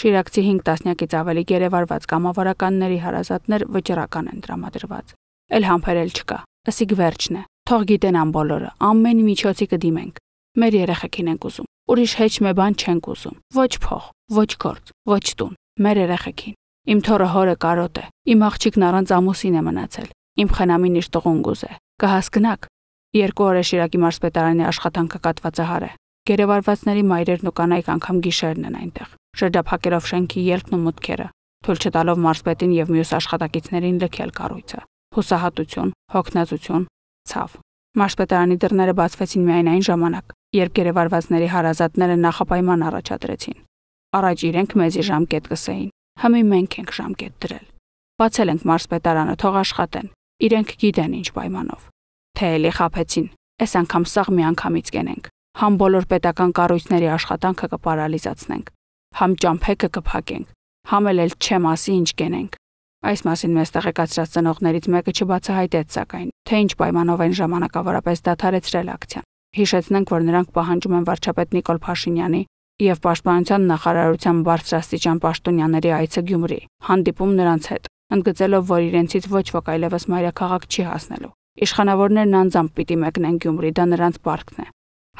Շիրակցի 5 տասնյակից ավելի գերեվարված կամավորականների հարազատներ վճռական են դրամադրված։ Էլ համբերել չկա։ Ասիկ վերջն է։ Թող գիտեն ամ բոլորը, ամեն միջոցի կդիմենք։ Մեր երեխեքին ենք ուզում։ Ուրիշ հեչ մի բան չենք ուզում։ Ոչ փող, ոչ գործ, ոչ տուն։ Մեր երեխեքին։ Իմ թորը հորը կարոտ է։ Իմ աղջիկն առանց ամուսին է մնացել։ Իմ խնամին իր տղուն գուզ է։ Կհասկնակ։ Երկու օր է Շիրակի մարզպետարանի աշխատանքը կատվածահար է։ Գերեվարվածների մայրերն ու կանայք անգամ գիշերն են այնտեղ շրջափակելով շենքի ելքն ու մտքերը, թույլ չտալով մարզպետին եւ մյուս աշխատակիցներին լքել կառույցը։ Հուսահատություն, հոգնածություն, ցավ։ Մարզպետարանի դռները բացվեցին միայն այն ժամանակ, երբ գերեվարվածների հարազատները նախապայման առաջադրեցին։ Առաջ իրենք մեզի ժամկետ կսեին։ Հիմա մենք ենք ժամկետ դրել։ Բացել ենք մարզպետարանը, թող աշխատեն։ Իրենք գիտեն ինչ պայմանով։ Թե էլի խափեցին։ Այս անգամ սաղ միանգամից կենենք։ Համ բոլոր պետական կառույցների աշխատանքը կպարալիզացնենք համ ճամփեքը կփակենք, համ էլ չեմ ասի ինչ կենենք։ Այս մասին մեզ տեղեկացրած ծնողներից մեկը չբացահայտեց սակայն, թե ինչ պայմանով են ժամանակավորապես դադարեցրել ակցիան։ Հիշեցնենք, որ նրանք պահանջում են վարչապետ Նիկոլ Փաշինյանի եւ Պաշտպանության նախարարության բարձրաստիճան պաշտոնյաների այցը Գյումրի, հանդիպում նրանց հետ, ընդգծելով, որ իրենցից ոչ ոք այլևս մայրաքաղաք չի հասնելու։ Իշխանավորներն անձամբ պիտի մեկնեն Գյումրի, դա նրանց պարտքն է։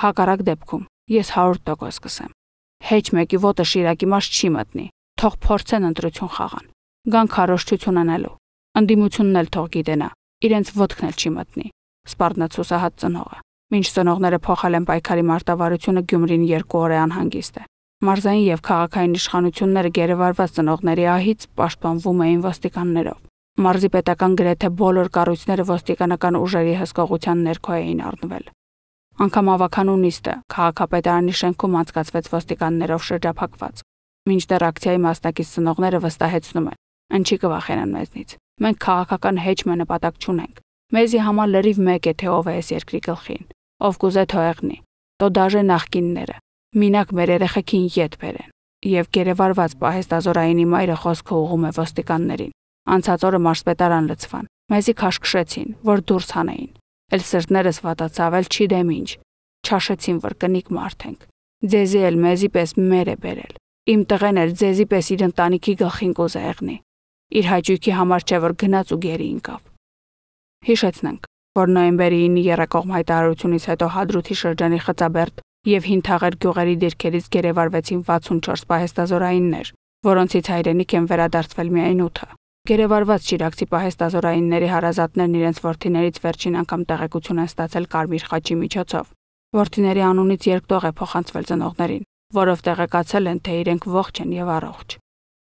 Հակառակ դեպքում ես 100% կսեմ հեչ մեկի ոտը շիրակի մաս չի մտնի, թող փորձեն ընտրություն խաղան։ Գան քարոշչություն անելու։ Անդիմությունն էլ թող գիտենա, իրենց ոտքն էլ չի մտնի։ Սպառնաց հուսահատ ծնողը։ Մինչ ծնողները փոխել են պայքարի մարտավարությունը Գյումրին 2 օր է անհանգիստ է։ Մարզային եւ քաղաքային իշխանությունները գերեվարված ծնողների ահից պաշտպանվում էին ոստիկաններով։ Մարզի պետական գրեթե բոլոր կառույցները ոստիկանական ուժերի հսկողության ներքո էին առնվել անգամ ավականունիստը քաղաքապետարանի շենքում անցկացվեց ոստիկաններով շրջափակված։ Մինչդեռ ակցիայի մասնակից ծնողները վստահեցնում են. «Ինչի կվախենան մեզնից։ Մենք քաղաքական հեչմը նպատակ չունենք։ Մեզի համար լրիվ մեկ է թե ով է այս երկրի գլխին, ով կուզե թողնի, то даже նախկինները։ Մինակ մեր երեխեքին յետ բերեն»։ Եվ գերեվարված պահեստազորայինի մայրը խոսքը ուղում է ոստիկաններին։ Անցած օրը մարսպետարան լցվան։ Մեզի քաշքշեցին, որ դուրս հանեին։ Էլ սրտներս վատացավ, էլ չի դեմ ինչ։ Չաշեցին վրկնիկ մարդ ենք։ Ձեզի էլ մեզի պես մեր է բերել։ Իմ տղեն էլ ձեզի պես իր ընտանիքի գլխին կոզեղնի։ Իր հաճույքի համար չէ որ գնաց ու գերի ինքավ։ Հիշեցնենք, որ նոյեմբերի 9-ի երակողմ հայտարարությունից հետո Հադրութի շրջանի Խծաբերդ եւ Հինթաղեր գյուղերի դիրքերից գերեվարվեցին 64 պահեստազորայիններ, որոնցից հայրենիք են վերադարձվել միայն 8-ը։ Գերեվարված Շիրակցի պահեստազորայինների հարազատներն իրենց ворթիներից վերջին անգամ տեղեկություն են ստացել Կարմիր խաչի միջոցով։ Ворթիների անունից երկտող է փոխանցվել ծնողներին, որով տեղեկացել են, թե իրենք ողջ են եւ առողջ։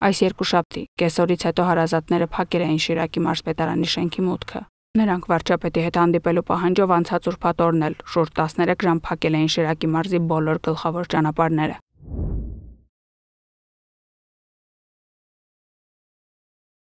Այս երկու շաբթի կեսօրից հետո հարազատները փակել էին Շիրակի մարզպետարանի շենքի մուտքը։ Նրանք վարչապետի հետ հանդիպելու պահանջով անցած ուրբաթ օրն էլ շուրջ 13 ժամ փակել էին Շիրակի մարզի բոլոր գլխավոր ճանապարհները։